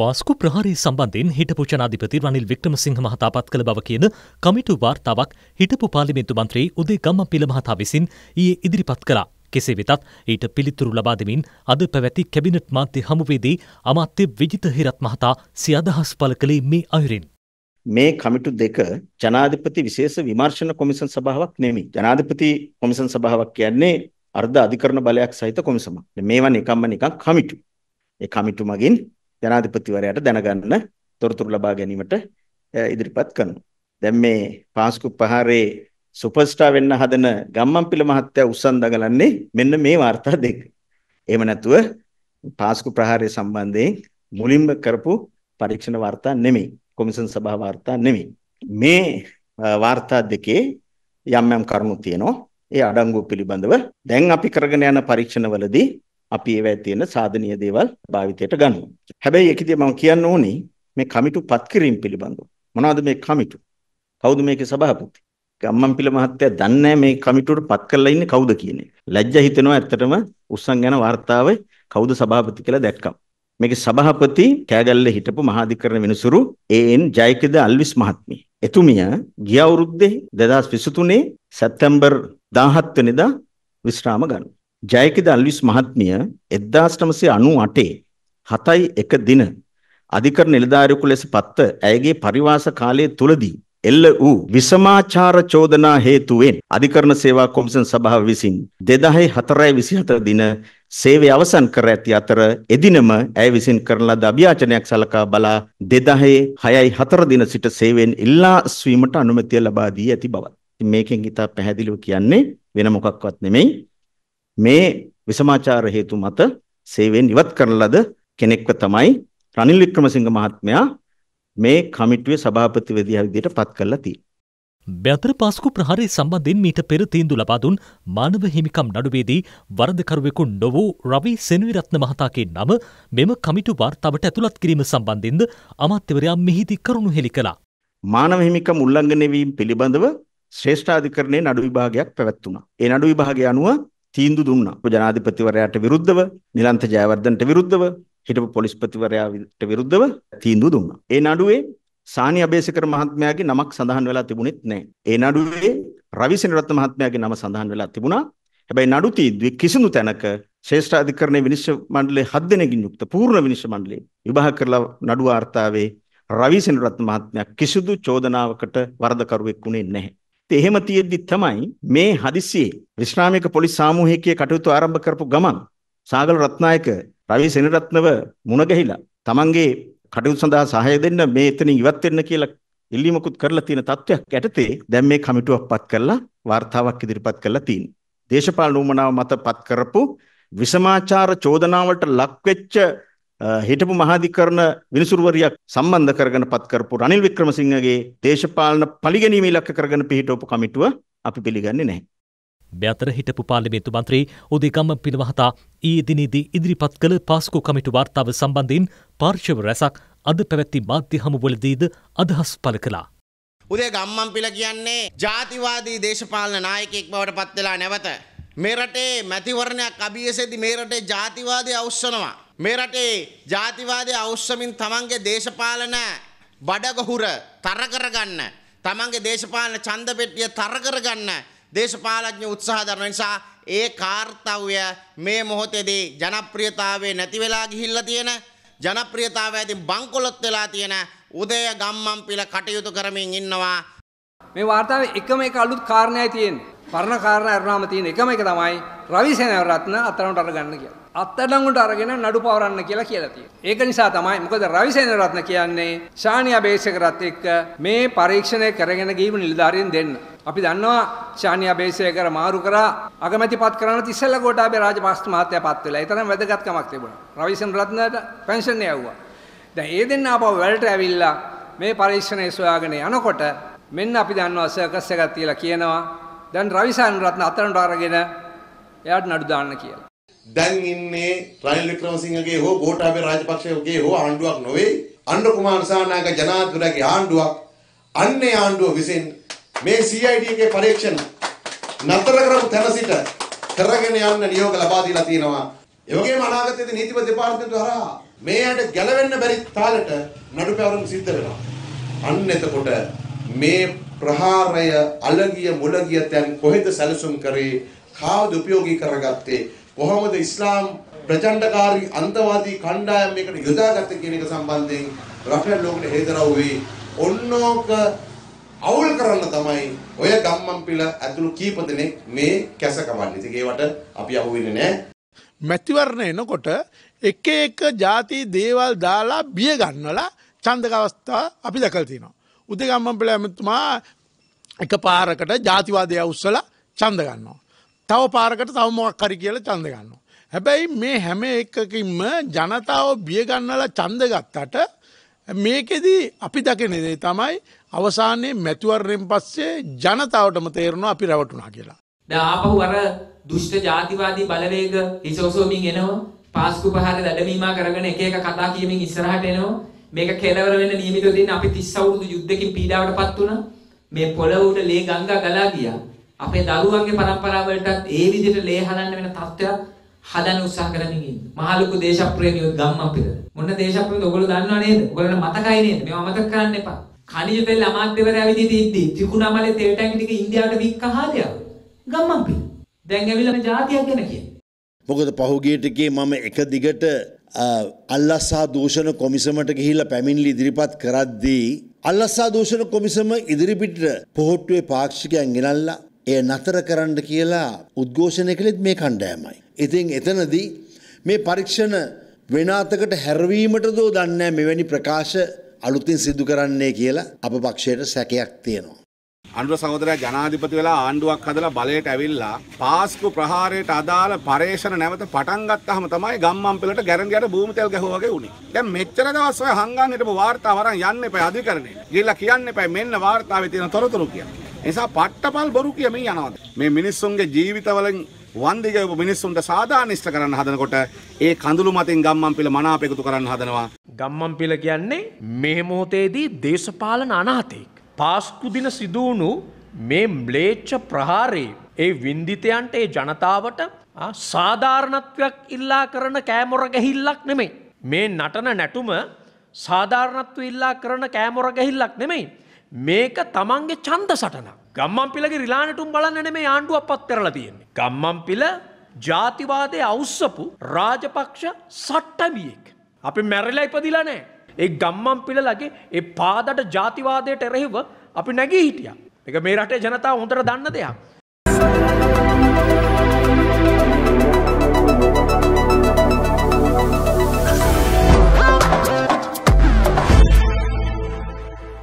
පාස්කු ප්‍රහාරය සම්බන්ධෙන් හිටපු ජනාධිපති රනිල් වික්‍රමසිංහ මහතා පත් කළ බව කියන කමිටු වාර්තාවක් හිටපු පාර්ලිමේන්තු මන්ත්‍රී උදේ ගම්මපිල මහතා විසින් ඊයේ ඉදිරිපත් කළා. කෙසේ වෙතත් ඊට පිළිතුරු ලබා දෙමින් අද පැවැති කැබිනට් මාධ්‍ය හමුවේදී අමාත්‍ය විජිත හිරත් මහතා සිය අදහස් පළ කළේ මේ අයුරින්. මේ කමිටු දෙක ජනාධිපති විශේෂ විමර්ශන කොමිසන් සභාවක් නෙමෙයි. ජනාධිපති කොමිසන් සභාවක් කියන්නේ අර්ධ අධිකරණ බලයක් සහිත කොමිසමක්. මේවා නිකම්ම නිකම් කමිටු. ඒ කමිටු මගින් ජනාධිපතිවරයාට දැනගන්න තොරතුරු ලබා ගැනීමට ඉදිරිපත් කරනවා. දැන් මේ පාස්කු පහරේ සුපර්ස්ටා වෙන්න හදන ගම්මන්පිල මහත්තයා උස්සන් දගලන්නේ මෙන්න මේ වාර්තා දෙක. එහෙම නැතුව පාස්කු ප්‍රහාරය සම්බන්ධයෙන් මුලින්ම කරපු පරීක්ෂණ වාර්තා නෙමෙයි. කොමිසන් සභා වාර්තා නෙමෙයි. මේ වාර්තා දෙකේ යම් යම් කරුණු තියෙනවා. ඒ අඩංගු පිළිබඳව දැන් අපි කරගෙන යන පරීක්ෂණවලදී අපි ඒවැය තියෙන සාධනීය දේවල් භාවිතයට ගන්නවා. හැබැයි ඒකදී මම කියන්න ඕනි මේ කමිටු පත් කිරීම පිළිබඳව. මොනවද මේ කමිටු? කවුද මේකේ සභාපති? ගම්මන්පිල මහත්තයා දන්නේ මේ කමිටුවට පත් කරලා ඉන්නේ කවුද කියන එක. ලැජ්ජා හිතෙනවා ඇත්තටම උස්සන් යන වார்த்தාවේ කවුද සභාපති කියලා දැක්කම. මේකේ සභාපති කෑගල්ලේ හිටපු මහාධිකරණ වෙනසුරු ඒ.එන්. ජයකද අල්විස් මහත්මිය. එතුමිය ගිය අවුරුද්දේ 2023 සැප්තැම්බර් 17 වෙනිදා විශ්‍රාම ගන්නවා. ජයකිද අල්විස් මහත්මිය 1998 7යි 1 දින අධිකරණ නිලධාරියෙකු ලෙස පත්ව ඇයගේ පරිවාස කාලය තුලදී එල්ල වූ විසමාචාර චෝදනා හේතුවෙන් අධිකරණ සේවා කොමිෂන් සභාව විසින් 2004 දින සේවය අවසන් කර ඇති අතර එදිනම ඇය විසින් කරන ලද අභියාචනයක් සලකා බලා 2006 දින සිට සේවයෙන් ඉල්ලා ස්වීමට අනුමැතිය ලබා දී ඇති බවත්. මේකෙන් ඉතා පැහැදිලිව කියන්නේ වෙන මොකක්වත් නෙමෙයි මේ විසමාචාර හේතු මත සේවයෙන් ඉවත් කරන ලද කෙනෙක්ව තමයි රනිල් වික්‍රමසිංහ මහත්මයා මේ කමිටුවේ සභාපතිවරයා විදිහට පත් කරලා තියෙන්නේ. බැතර පාස්කු ප්‍රහාරය සම්බන්ධෙන් මීට පෙර තීන්දු ලබා දුන් මානව හිමිකම් නඩුවේදී වරදකරුවෙකු නොවූ රවි සෙනවිරත්න මහතාගේ නම මෙම කමිටු වාර්තාවට ඇතුළත් කිරීම සම්බන්ධෙන්ද අමාත්‍යවරයා මෙහිදී කරුණු හෙළි කළා. මානව හිමිකම් උල්ලංඝනය වීම පිළිබඳව ශ්‍රේෂ්ඨාධිකරණයේ නඩු විභාගයක් පැවැත්වුණා. ඒ නඩු විභාගය අනුව තීන්දු දුන්නා. ජනාධිපතිවරයාට විරුද්ධව, නිලන්ත ජයවර්ධනට විරුද්ධව, හිටපු පොලිස්පතිවරයාට විරුද්ධව තීන්දුව දුන්නා. ඒ නඩුවේ සානි අබේසකර මහත්මයාගේ නමක් සඳහන් වෙලා තිබුණෙත් නැහැ. ඒ නඩුවේ රවි සෙනරත්න මහත්මයාගේ නම සඳහන් වෙලා තිබුණා. හැබැයි නඩු තීන්දුවේ කිසිදු තැනක ශ්‍රේෂ්ඨ අධිකරණයේ විනිශ්චය මණ්ඩලයේ හත් දෙනෙකින් යුක්ත පූර්ණ විනිශ්චය මණ්ඩලයේ විභාග කරලා නඩු වාර්තාවේ රවි සෙනරත්න මහත්මයා කිසිදු චෝදනාවකට වරදකරුවෙක් වුණේ නැහැ. එහෙම තියෙද්දි තමයි මේ හදිස්සියේ විශ්‍රාමික පොලිස් සාමූහිකයේ කටයුතු ආරම්භ කරපු ගමන් සාගල රත්නායක රවි සෙනරත්නව මුණ ගැහිලා තමන්ගේ කටයුතු සඳහා සහාය දෙන්න මේ එතනින් ඉවත් වෙන්න කියලා ඉල්ලීමකුත් කරලා තියෙන තත්වයක් යටතේ දැන් මේ කමිටුවක්පත් කරලා වார்த்தාවක් ඉදිරිපත් කරලා තියෙනවා. දේශපාලන උමනාව මතපත් කරපු විසමාචාර චෝදනාවලට ලක්වෙච්ච හිටපු මහාධිකරණ විනිසුරුවරියක් සම්බන්ධ කරගෙන පත් කරපු රනිල් වික්‍රමසිංහගේ දේශපාලන පරිගැනීම ඉලක්ක කරගෙන පිහිටවපු කමිටුව අපි පිළිගන්නේ නැහැ. මෙතර හිටපු පාර්ලිමේන්තු මන්ත්‍රී උදේකම්ම පිළවහතා ඊයේ දිනේදී ඉදිරිපත් කළ පාස්කෝ කමිටු වාර්තාව සම්බන්ධයෙන් පාර්ශ්ව රැසක් අද පැවැත්ති මාධ්‍ය හමුවලදීද අදහස් පළ කළා. උදේ ගම්මන් පිළ කියන්නේ ජාතිවාදී දේශපාලන නායකයෙක් බවට පත් වෙලා නැවත මේ රටේ මැතිවරණයක් අභියසෙදි මේ රටේ ජාතිවාදී අවශ්‍යනවා. මේ රටේ ජාතිවාදය අවශ්‍යමින් තමන්ගේ දේශපාලන බඩගහුර තර කරගන්න තමන්ගේ දේශපාලන ඡන්ද පෙට්ටිය තර කරගන්න දේශපාලඥ උත්සාහ දරන නිසා ඒ කාර්තව්‍ය මේ මොහොතේදී ජනප්‍රියතාවයේ නැති වෙලා ගිහිල්ලා තියෙන ජනප්‍රියතාවය ඉතින් බංකොලොත් වෙලා තියෙන උදය ගම්මන් පිළ කටයුතු කරමින් ඉන්නවා මේ වාර්තාවේ එකම එක අලුත් කාරණයක් තියෙනවා පරණ කාරණා අරුණාම තියෙන එකම එක තමයි රවිසේනරත්න අතරමට අරගන්න කියලා. අත්අඩංගුට අරගෙන නඩු පවරන්න කියලා කියලා තියෙනවා. ඒක නිසා තමයි මොකද රවිසේනරත්න කියන්නේ ශානියා බේසකරත් එක්ක මේ පරීක්ෂණය කරගෙන ගිහින් නිලධාරියෙන් දෙන්න. අපි දන්නවා ශානියා බේසකර මාරු කරා අගමැතිපත් කරන්න තිස්සල ගෝඨාභය රාජපක්ෂ මහත්තයා පත් වෙලා. ඒ තරම් වැදගත්කමක් තිබුණා. රවිසේනරත්නට පෙන්ෂන් යවුවා. දැන් ඒ දෙන්න ආපහු වැඩට ඇවිල්ලා මේ පරීක්ෂණය සොයාගෙන යනකොට මෙන්න අපි දන්නවා සර්කස් එකක් තියලා කියනවා දැන් රවිසාන් රත්න අතරට අරගෙන එයාට නඩු දාන්න කියලා. දැන් ඉන්නේ රනිල් වික්‍රමසිංහගේ හෝ ගෝඨාභය රාජපක්ෂගේ හෝ ආණ්ඩුවක් නොවේ අනුර කුමාර සානායක ජනාධිපතිගේ ආණ්ඩුවක් අන්නේ ආණ්ඩුව විසින් මේ CID ගේ පරීක්ෂණ නතර කරපු තැන සිට කරගෙන යන්න නියෝග ලබා දීලා තියෙනවා. ඒ වගේම අනාගතයේදී නීතිපති දෙපාර්තමේන්තුව හරහා මේයට ගැලවෙන්න බැරි තාලෙට නඩු පැවරුම් සිද්ධ වෙනවා. අන්න එතකොට මේ ප්‍රහාරය අලගිය මුලගිය තැන් කොහෙද සැලසුම් කරේ කාවද උපයෝගී කරගත්තේ කොහොමද ඉස්ලාම් ප්‍රචණ්ඩකාරී අන්තවාදී කණ්ඩායම් මේකට යොදාගත්තේ කියන එක සම්බන්ධයෙන් රෆේල් ලෝකෙට හේදරව්වේ ඔන්නෝක අවුල් කරන්න තමයි ඔය ගම්මන් පිළ ඇතුළු කීප දෙනෙක් මේ කැස කවන්නේ. ඉතින් ඒවට අපි අහුවෙන්නේ නැහැ. මැතිවරණ එනකොට එක එක ಜಾති දේවල් දාලා බිය ගන්නලා ඡන්දක අවස්ථා අපි දැකලා තියෙනවා. උදගම්ම පෙළ ඇමතුමා එක පාරකට ජාතිවාදය උත්සල චන්ද ගන්නවා. තව පාරකට තවමොක් කරි කියල චන්ද ගන්නවා. හැබැයි මේ හැම එකකින්ම ජනතාව බියගන්නලා චන්ද ගත්තට මේකෙදී අපි දකිනෙදේ තමයි අවසානයේ මැතිවර්රෙන් පස්සේ ජනතාවටම තේරුණු අපි රැවටුනා කියලා. ආපහු අර දුෂ්ට ජාතිවාදී බලවේග හිසෝසෝමින් එනවා පාස්කු පහර දඩමීමා කරගෙන එක එක කතා කියමින් ඉස්සරහට එනවා මේක කෙලවර වෙන්න නියමිතව දෙන්න අපි 30 අවුරුදු යුද්ධකින් පීඩාවටපත් වුණා. මේ පොළව උඩ ලේ ගංගා ගලා ගියා. අපේ දරුවන්ගේ પરම්පරාවලටත් ඒ විදිහට ලේ හලන්න වෙන තත්ත්වයක් හදන්න උත්සාහ කරමින් ඉන්න. මහ ලොකු දේශප්‍රේමියෝ ගම්මන් පෙරද. මොන දේශප්‍රේමියද ඔයගොල්ලෝ දන්නව නේද? ඔයගොල්ලන්ට මතකයි නේද? මේවා මතක කරන්න එපා. කණිජ තෙල් අමාත්‍යවරයා විදිහට ඉද්දී ත්‍රිකුණාමලේ තෙල් ටැංකිය ටික ඉන්දියාවට වික්ක හාදයක්. ගම්මන් පෙර. දැන් ඇවිල්ලා මේ જાතියක් ගැන කියන්නේ. මොකද පහුගිය ටිකේ මම එක දිගට අල්ලස්සා දූෂණ කොමිසමට ගිහිල පැමිණිලි ඉදිරිපත් කරද්දී. අල්ලස්සා දූෂණ කොමිසම ඉදිරිපිට පොහොට්ටුවේ පාක්ෂිකයන් ගෙනල්ලා එය නතර කරන්න කියලා උද්ඝෝෂණය කළෙත් මේ කණ්ඩෑමයි. ඉතින් එතනදී මේ පරීක්ෂණ වෙනතකට හැරවීමට දෝ දන්න මෙවැනි ප්‍රකාශ අලුතින් සිදු කරන්නේ කියලා අප පක්ෂයට සැකයක් තියෙනවා. අනුර සහෝදරයා ජනාධිපති වෙලා ආණ්ඩුවක් හදලා බලයට ඇවිල්ලා පාස්කු ප්‍රහාරයට අදාළ පරේෂණ නැවත පටන් ගත්තාම තමයි ගම්මන්පිලට ගැරන්ඩියට භූමි තෙල් ගැහුවා වගේ වුණේ. දැන් මෙච්චර දවස් ඔය හංගන් හිටපු වාර්තාව අරන් යන්න එපා අධිකරණය. ගිහිල්ලා කියන්න එපා මෙන්න වාර්තාවේ තියෙන තොරතුරු කියලා. නිසා පට්ටපල් බොරු කියමින් යනවාද. මේ මිනිස්සුන්ගේ ජීවිතවලින් වන්දිගවපු මිනිස්සුන්ට සාධානිෂ්ට කරන්න හදනකොට ඒ කඳුළු මතින් ගම්මන්පිල මනාපෙකුතු කරන්න හදනවා. ගම්මන්පිල කියන්නේ මේ මොහොතේදී දේශපාලන අනාතෙක්. පාස්කු දින සිදුවුණු මේ ම්ලේච්ච ප්‍රහාරයේ ඒ වින්දිතයන්ට ඒ ජනතාවට සාධාරණත්වයක් ඉල්ලා කරන කෑමොර ගැහිල්ලක් නෙමෙයි. මේ නටන නැටුම සාධාරණත්ව ඉල්ලා කරන කෑමොර ගැහිල්ලක් නෙමෙයි. මේක තමන්ගේ චන්ද සටන. ගම්මන් පිලගේ රිලානටුම් බලන්න නෙමේ ආණ්ඩුව අපත් කරලා තියෙන්නේ. ගම්මන් පිල ජාතිවාදය අවස්සපු රාජපක්ෂ සට්ටමියෙක්. අපි මැරලා ඉපදිලා නෑ. ඒ ගම්මන් පිළලගේ ඒ පාදට ජාතිවාදයට එරෙහිව අපි නැගී හිටියා. ඒක මේ රටේ ජනතාව හොඳට දන්න දෙයක්.